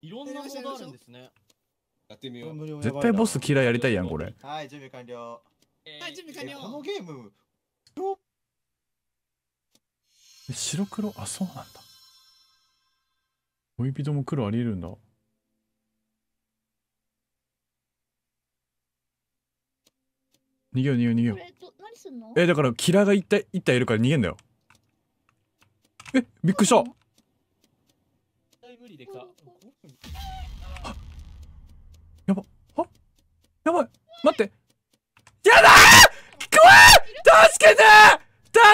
いろんなモードあるんですね。やってみよう。絶対ボスキラやりたいやん、これ。はい、準備完了。はい、準備完了。このゲーム、白黒あ、そうなんだ。恋人も黒ありえるんだ。逃げよう逃げよう逃げよう。え、だからキラーが一体一体いるから逃げんだよ。え、びっくりした。無理できた。やばはやばい待ってやだー怖い助けて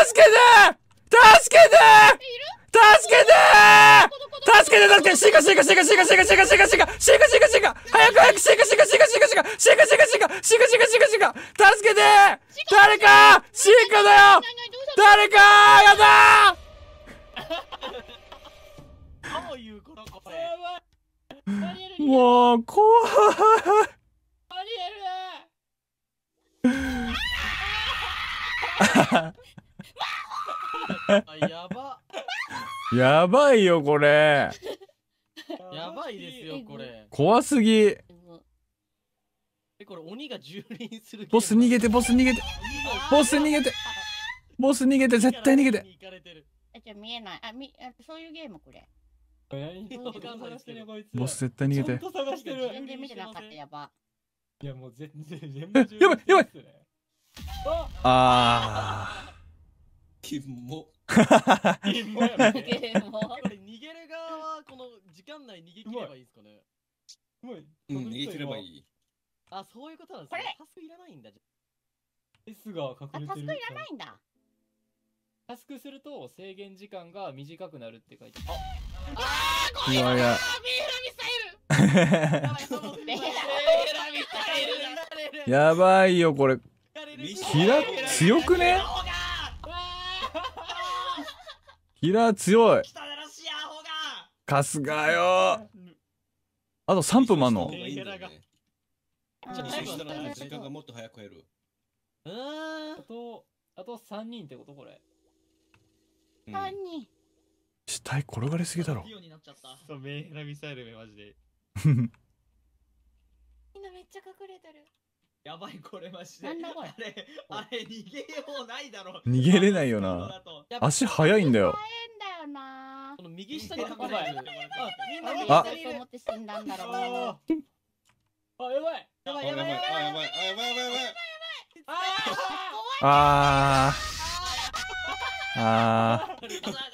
助けて助けて助けて助けて助けてシ助カシ助カシ助カシ助カシ助カシ助カシ助カシ助カシ助カシ助カシ助カ早く早くシけカシけカシけカシけカシけカシけカシけカシけカシけカシけカシけカシけカ助けて誰かシて、カだよ誰かやだー How are you て、助けて、助け o もう怖い。やば。やばいよこれ。やばいですよこれ。怖すぎ。えこれ鬼が蹂躙する。ボス逃げてボス逃げて。ボス逃げて。ボス逃げて絶対逃げて。あじゃ見えない。あみあそういうゲームこれ。ボス絶対逃げて。自分で見てなかったやば。いやもう全然全部、やばいやばい。ああ。キモ。キモや逃げる側はこの時間内逃げ切ればいいですかね。うん逃げ切ればいい。あそういうことなんですか。タスクいらないんだ。S が隠れてる。タスクいらないんだ。タスクすると制限時間が短くなるって書いてある。あー、ーラミサイル やばいよ、これ。キラ、強くね キラ強い。かすがよ。あと3分もあんの。もっと早く減る。あと、あと3人ってことこれ。3人。死体転がりすぎだろ。そう、メンヘラミサイルめ、マジで。みんなめっちゃ隠れてる。やばい、これマジで。なんだこれ。あれ、あれ逃げようないだろ。逃げれないよな。足速いんだよ。速いんだよな。この右下に隠れてる。あ、みんな思って死んだんだろう。あ、やばい。やばい、やばい、やばい、やばい、やばい、やばい、やばい。ああ。ああ。ああ。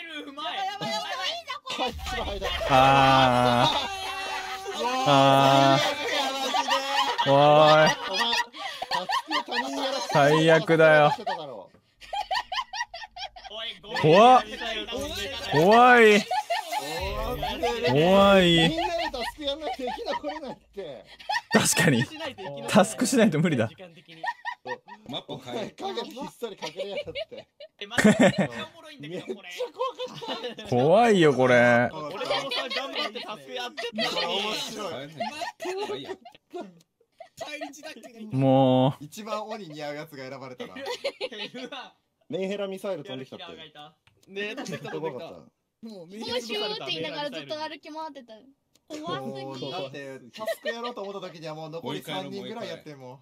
ああ。ああ。おい最悪だよ怖怖い怖い確かにタスクしないと無理だマップ変え。影ひっそり隠れやがって。んだけど、これ。怖いよ、これ。頑張って助け合ってた面白い。もう。一番鬼に合うやつが選ばれたな。メンヘラミサイル飛んできたって。ねえ、飛んできた、た。もう、シューって言いながらずっと歩き回ってた。怖すぎだってタスクやろうと思った時にはもう残り3人ぐらいやっても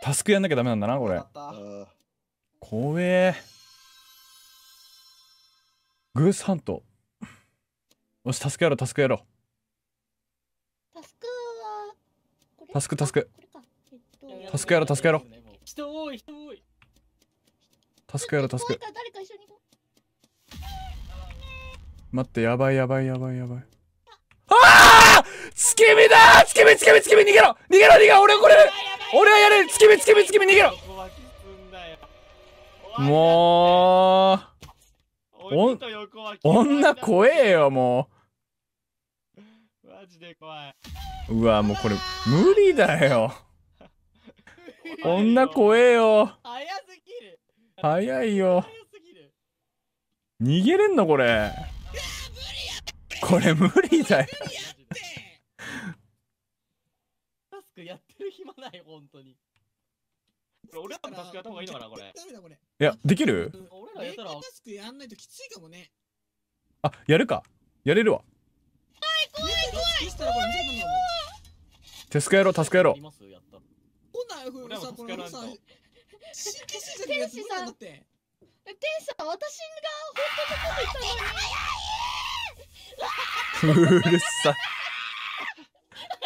タスクやんなきゃダメなんだなこれ怖えグースハント。よし、タスクやろう、タスクやろう。タスクは、タスク、タスク。タスクやろう、タスクやろう。人多い、人多い。タスクやろう、タスク。待って、やばい、やばい、やばい、やばい。ああ月見だ月見、月見、月見、逃げろ逃げろ、逃げろ俺これ俺はやれ月見、月見、月見、逃げろもう女怖えよもうマジで怖いうわもうこれ無理だよ女怖えよ早すぎる早いよ逃げれんのこれこれ無理だよタスクやってる暇ない本当に俺らのタスクやった方がいいのかな、これ。いや、できる俺らやったら。タスクやんないときついかもね。あ、やるか。やれるわ。はい怖い怖い怖いよ手すかやろう、スかやろう。こんなん、これさ、これさ、神経質じゃねえやんだって。天使さん、私が本当のこと言ったのに。うるさ。い。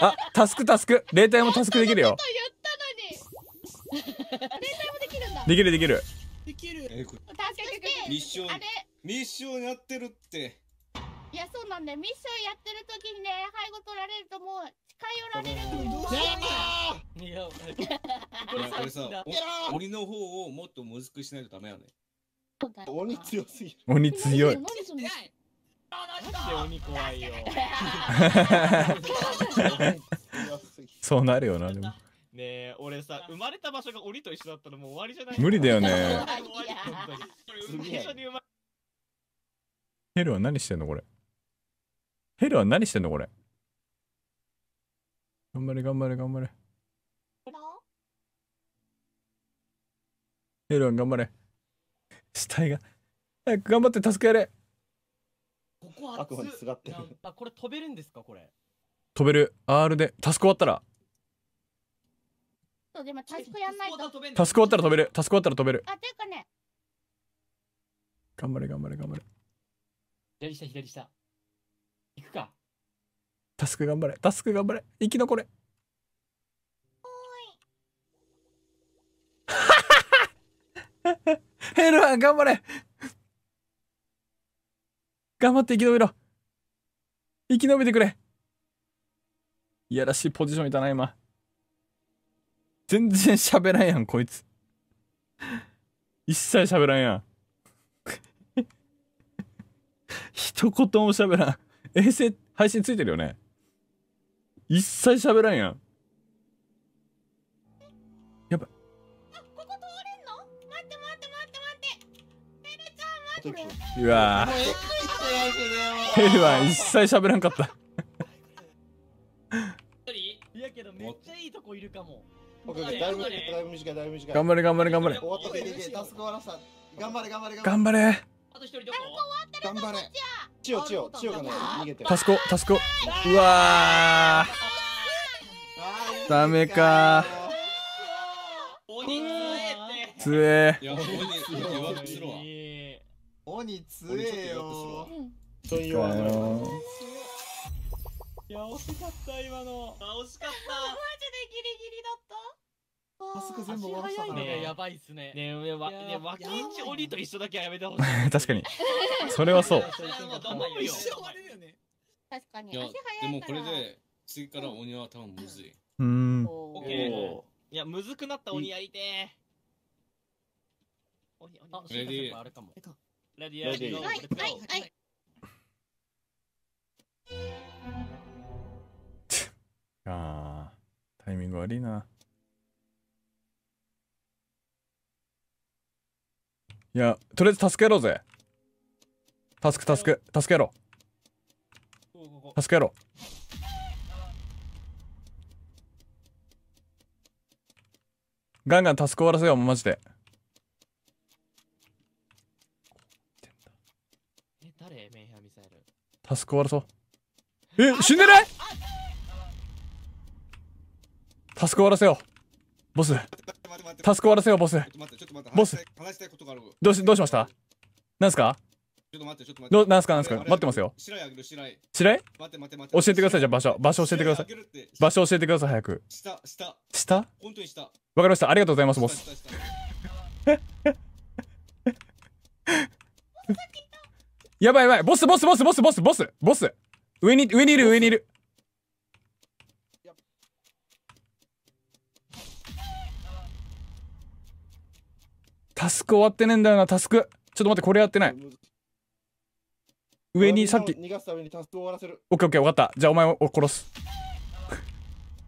あ、タスクタスク。霊体もタスクできるよ。連帯もできるんだできるできるできるえこれ確かにミッションあれミッションやってるっていやそうなんだよミッションやってる時にね背後取られるともう近寄られるともういやこれさ鬼の方をもっとむずくしないとダメよね鬼強すぎる鬼強いで鬼怖いよ そうなるよなでもねえ、俺さ、生まれた場所が檻と一緒だったらもう終わりじゃない無理だよね。ヘルは何してんのこれ。ヘルは何してんのこれ。頑張れ頑張れ頑張れ。ヘルは頑張れ。死体が。早く頑張って助けやれ。ここはすがってる。あ、これ飛べるんですかこれ。飛べる。R で。タスク終わったら。そう、でもタスクやんないと。タスク終わったら飛べる。タスク終わったら飛べる。あ、ていうかね。頑張れ、頑張れ、頑張れ。左下、左下。行くか。タスク頑張れ、タスク頑張れ。生き残れ。おいヘルハン、頑張れ頑張って生き延びろ生き延びてくれいやらしいポジションいたな、今。全然喋らんやん、こいつ。一切喋らんやん。一言も喋らん。衛星、配信ついてるよね。一切喋らんやん。やばい。ここ通れんの待って待って待って待って。ペルちゃん待って。うわぁ。ルは一切喋らんかった。いやけどめっちゃいいとこいるかも。だいぶ短い、だいぶ短い。頑張れ、頑張れ、頑張れ。頑張れ、頑張れ、頑張れ。あと一人どこ頑張れ。千タスコ、タスコ。うわー。ダか鬼つえー。鬼つちょい弱いよ。いや、惜しかった、今の。惜しかった。早速全部終わらせたからね。やばいっすね。ねえ、わ、ね、脇道鬼と一緒だけはやめてほしい。確かに。それはそう。確かに。いや、でもこれで、次から鬼は多分むずい。うん。オッケー。いや、むずくなった鬼やりてー。鬼、鬼、鬼、レディー。あレディー、レディー。はい、はい、はい。あー、タイミング悪いな。いやとりあえず助けろぜ助け助け助けろ助けろガンガンタスク終わらせようマジでタスク終わらそうえ死んでないタスク終わらせようボスタスク終わらせようボスボス話したいことがあるどうしどうしましたなんすかちょっと待ってちょっと待ってどなんすかなんすか待ってますよ白井あげる白井白井待って待って待って教えてくださいじゃあ場所場所教えてください場所教えてください早く下下下本当に下わかりましたありがとうございますボスやばいやばいボスボスボスボスボスボスボス上に上にいる上にいるタスク終わってねえんだよな、タスク。ちょっと待って、これやってない。上にさっき。逃がすためにタスク終わらせる。オッケーオッケー、わかった。じゃあお前を殺す。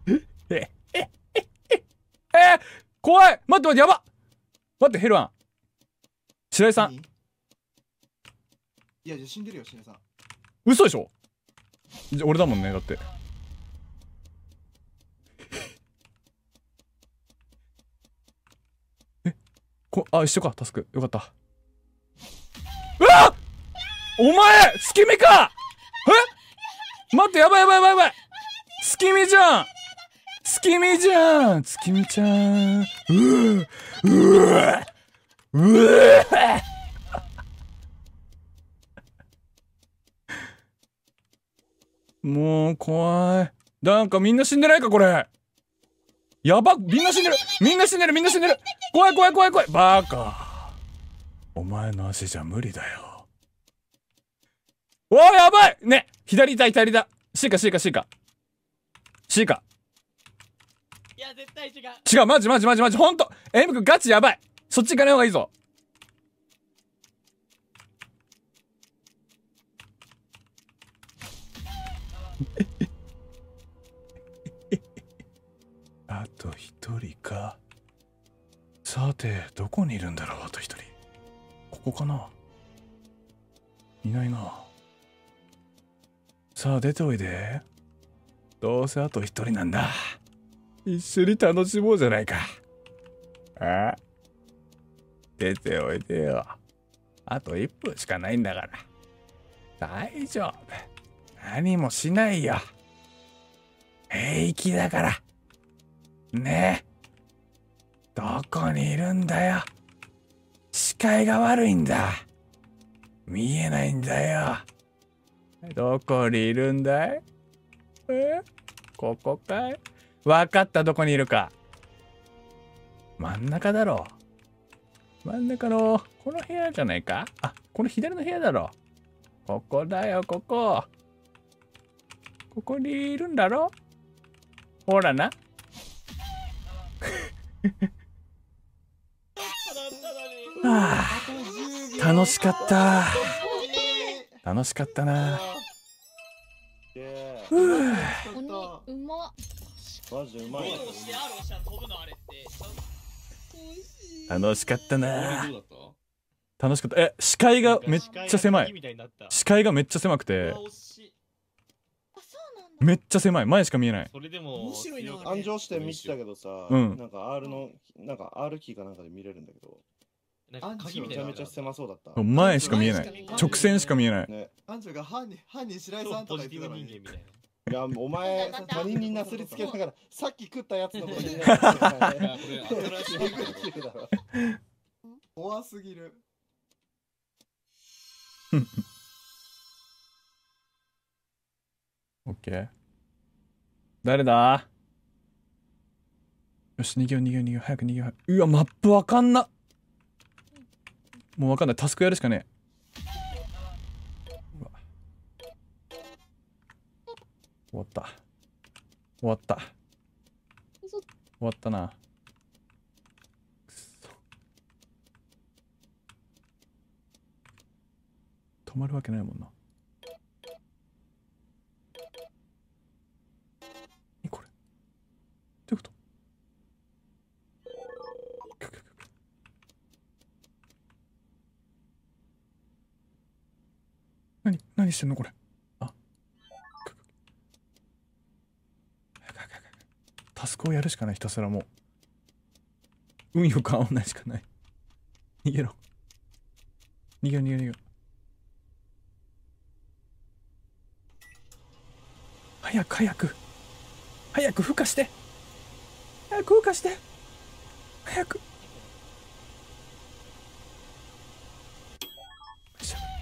え、え、え、え、え、えー、怖い待って待って、やば待って、ヘルワン。白井さん。いや、じゃあ死んでるよ、白井さん。嘘でしょじゃ俺だもんね、だって。こあ一緒かタスクよかったうわお前月見かえ待ってやばいやばいやばいやばい月見じゃん月見じゃん月見ちゃんうぅうぅうぅもう怖いなんかみんな死んでないかこれやばみんな死んでるみんな死んでるみんな死んでる怖い怖い怖い怖いバカお前の足じゃ無理だよ。おお、やばいね左だ左だ !C か C か C か !C かいや絶対違う違うマジマジマジマジほんとエム君ガチやばいそっち行かない方がいいぞと一人か。さて、どこにいるんだろう、あと一人。ここかないないな。さあ、出ておいで。どうせあと一人なんだ。一緒に楽しもうじゃないか。あ出ておいでよ。あと1分しかないんだから。大丈夫。何もしないよ。平気だから。ねえどこにいるんだよ視界が悪いんだ見えないんだよどこにいるんだいえここかい分かったどこにいるか真ん中だろう真ん中のこの部屋じゃないかあこの左の部屋だろここだよここここにいるんだろほらな はあ、楽しかった楽しかったなう楽しかったな楽しかったえ視界がめっちゃ狭い視界がめっちゃ狭くてめっちゃ狭い前しか見えないそれでも面白いな安城して見てたけどさ、うん、なんか R のなんか R キーかなんかで見れるんだけどなんかめちゃめちゃ狭そうだった前しか見えない直線しか見えない、ね、アンジョが犯人犯人白井さんとか言ってたのに人間みたいないやお前他人になすりつけながら さっき食ったやつのことになる、怖すぎる ケー誰だよし、逃げよう逃げよう逃げよう。早く逃げよう。うわ、マップわかんなもうわかんない。タスクやるしかねえ。終わった。終わった。終わったな。くそ。止まるわけないもんな。何してんのこれあタスクをやるしかないひたすらもう運よく合わないしかない逃げろ逃げろ逃げろ逃げろ早く早く早く孵化して早く孵化して早く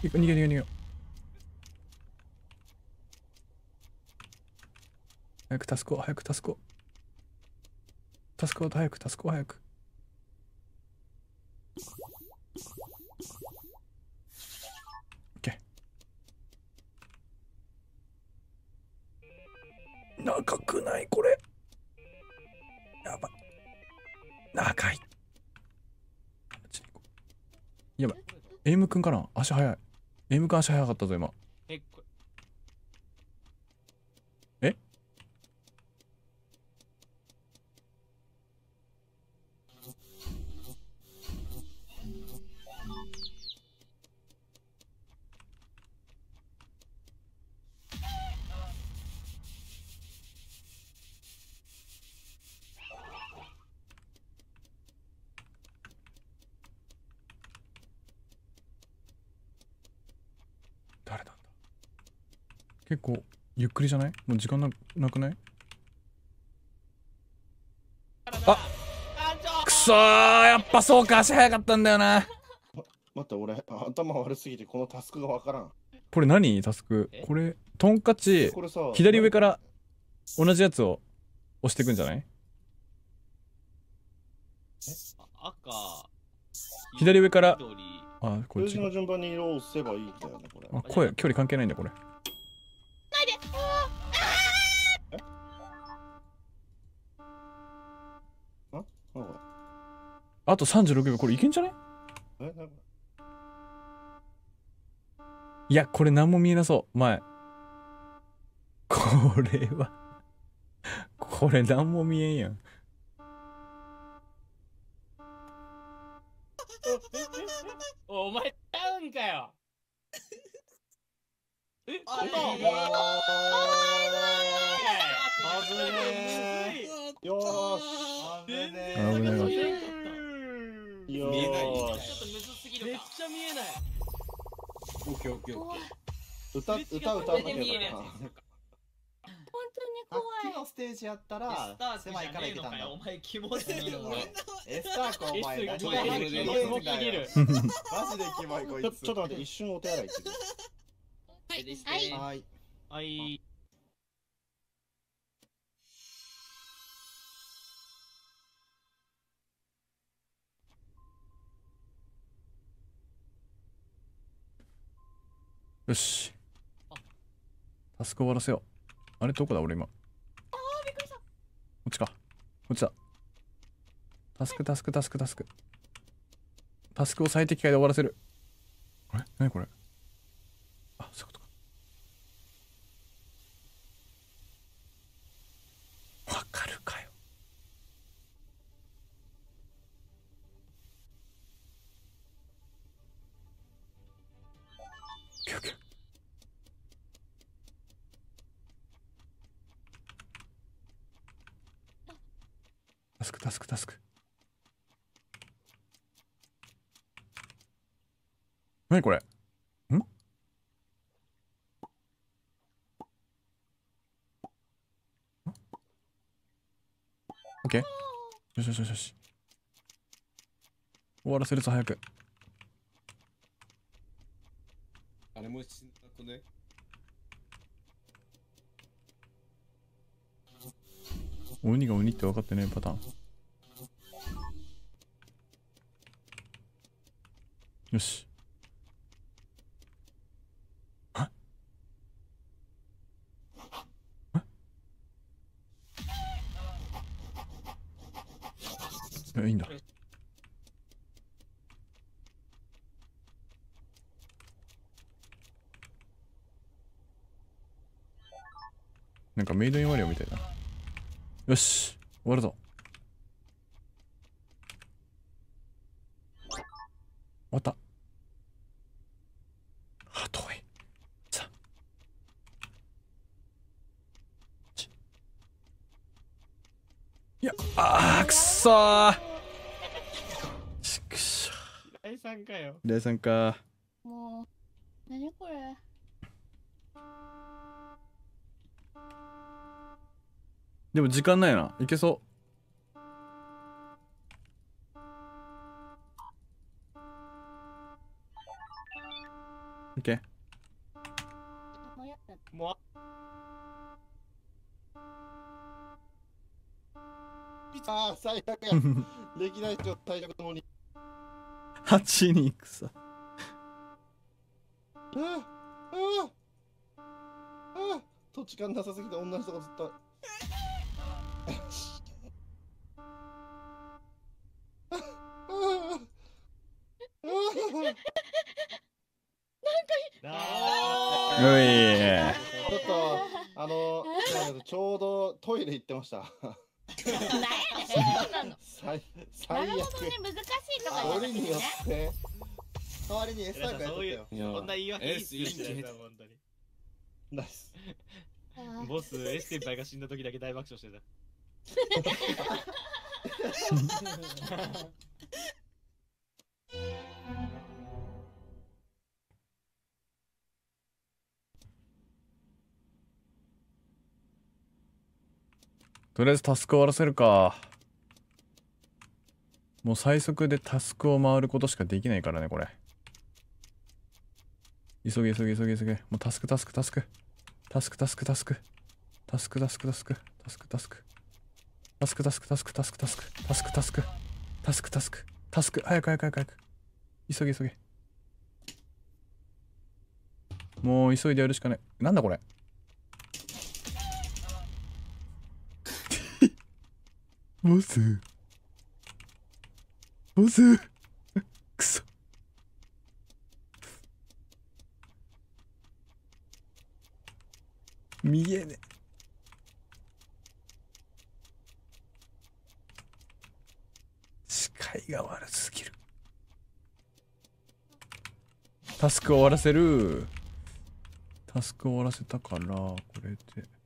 逃げ逃げ逃げ早くタスク早くタスクタスク早くタスク早く長くないこれやばい長いやばいエイムくんかな足早いエイム足早かったぞ今結構ゆっくりじゃないもう時間ななくないあくそやっぱそうか足早かったんだよな待って俺頭悪すぎてこのタスクがわからんこれ何タスクこれトンカチ左上から同じやつを押していくんじゃないえ赤左上からあこっちの順番に色を押せばいいんだよねこれあ声距離関係ないんだこれあと36秒これいけんじゃねいやこれ何も見えなそう前これはこれ何も見えんやんお前ちゃうんかよえっ危ねえ。よーし。危ね危よーし。ちょっとむずすぎるめっちゃ見えない。オッケーオッケーオッケー。歌、歌歌本当に怖い。のステージやったら、狭いから行けたんだ。お前エスターかお前るマジでキモいこいつ。ちょっと待って、一瞬お手洗い行ってくる。はい。はい。はい。よしタスク終わらせようあれどこだ俺今ああびっくりしたこっちかこっちだタスクタスクタスクタスクタスクを最適解で終わらせるあれ何これあそっ何これんオッケーよしよしよし終わらせるぞ早くも死んだね鬼が鬼って分かってねパターンよし いいんだなんかメイドインワリオみたいなよし終わるぞ終わったあ遠いさいやあくそさんかよ。第イか。もう、なにこれ。でも時間ないな。いけそう。いけ。もう。ピザ最悪や。歴代上退職ともに。勝ちにくさ。うんうんうん土地勘なさすぎて女の人がずっと。ういちょっとあのちょうどトイレ行ってました。そうなの。なるほどね、難しいとかじゃなくて、代わりに S タイプやってよ。こんな言い訳いいっすよ、本当に。ナイス。ボス、S 先輩が死んだ時だけ大爆笑してた。とりあえずタスク終わらせるか。もう最速でタスクを回ることしかできないからね、これ。急げ急げ急げ急げ。もうタスクタスクタスク。タスクタスクタスク。タスクタスクタスク。タスクタスク。タスクタスクタスクタスクタスク。タスクタスク。タスクタスク。タスク。早く早く早く早く。急げ急げ。もう急いでやるしかない。なんだこれ。ボ ス。むずくそ見えね視界が悪すぎるタスク終わらせるタスク終わらせたからこれで。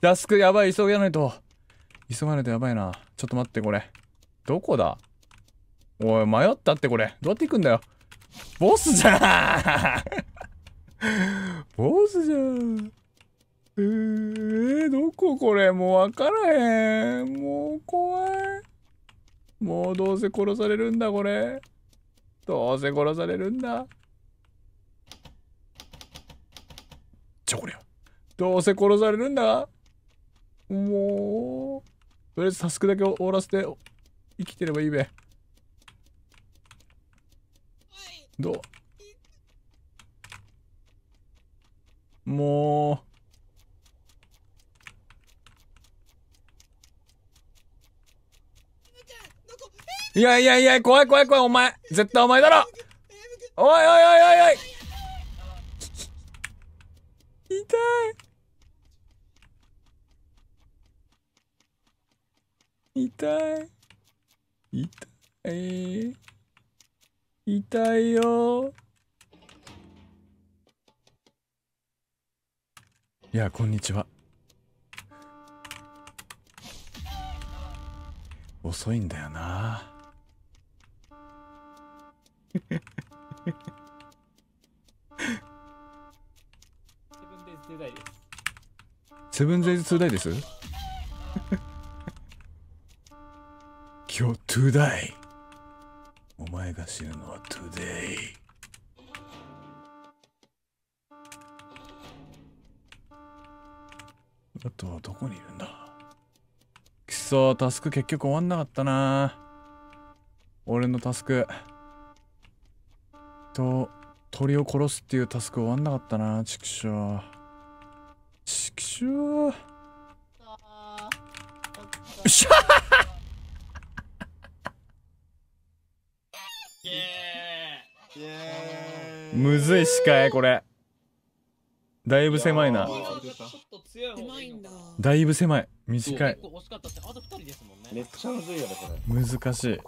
ダスクやばい、急がないと。急がないとやばいな。ちょっと待って、これ。どこだおい、迷ったってこれ。どうやって行くんだよ。ボスじゃん ボスじゃん。えー、どここれもう分からへん。もう怖い。もうどうせ殺されるんだ、これ。どうせ殺されるんだ。ちょこれゃ。どうせ殺されるんだ。もう、とりあえずタスクだけ終わらせて、生きてればいいべ。どうもう。いやいやいや、怖い怖い怖い、お前。絶対お前だろ。おいおいおいおいおい。痛い。痛い痛い痛いよいやこんにちは遅いんだよなセブンデイズ2代ですセブンデイズ2代です今日、トゥダイ。お前が死ぬのはトゥ a イ。あとはどこにいるんだくそタスク結局終わんなかったな俺のタスクと鳥を殺すっていうタスク終わんなかったな畜生畜生よっしゃむずい視界これだいぶ狭いなだいぶ狭い短いめっちゃむずいよねこれ難しい